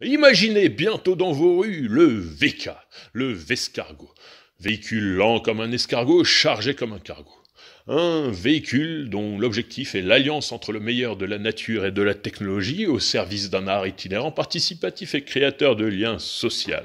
Imaginez bientôt dans vos rues le VK, le Vescargo, véhicule lent comme un escargot, chargé comme un cargo. Un véhicule dont l'objectif est l'alliance entre le meilleur de la nature et de la technologie au service d'un art itinérant participatif et créateur de liens sociaux.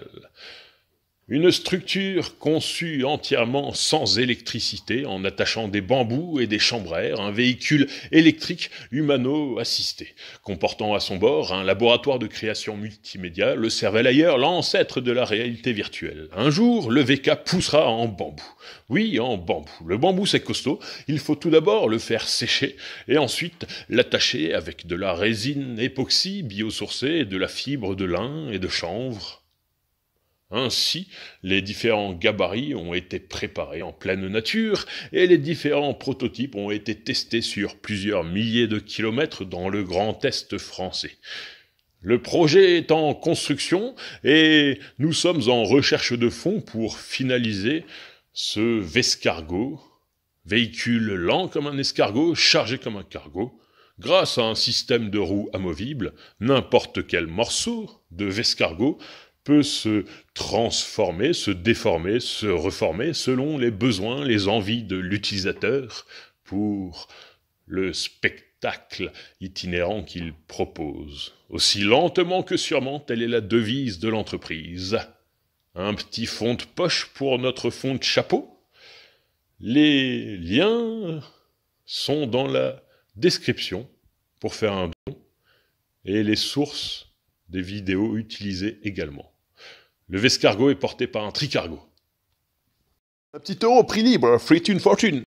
Une structure conçue entièrement sans électricité en attachant des bambous et des chambraires, un véhicule électrique humano-assisté, comportant à son bord un laboratoire de création multimédia, le cervelle ailleurs, l'ancêtre de la réalité virtuelle. Un jour, le VK poussera en bambou. Oui, en bambou. Le bambou c'est costaud, il faut tout d'abord le faire sécher et ensuite l'attacher avec de la résine époxy biosourcée, de la fibre de lin et de chanvre. Ainsi, les différents gabarits ont été préparés en pleine nature et les différents prototypes ont été testés sur plusieurs milliers de kilomètres dans le Grand Est français. Le projet est en construction et nous sommes en recherche de fonds pour finaliser ce Vescargo, véhicule lent comme un escargot, chargé comme un cargo, grâce à un système de roues amovibles, n'importe quel morceau de Vescargo peut se transformer, se déformer, se reformer selon les besoins, les envies de l'utilisateur pour le spectacle itinérant qu'il propose. Aussi lentement que sûrement, telle est la devise de l'entreprise. Un petit fond de poche pour notre fond de chapeau. Les liens sont dans la description pour faire un don et les sources des vidéos utilisées également. Le Vescargo est porté par un Tricargo. Un petit euro, prix libre, free tune fortune.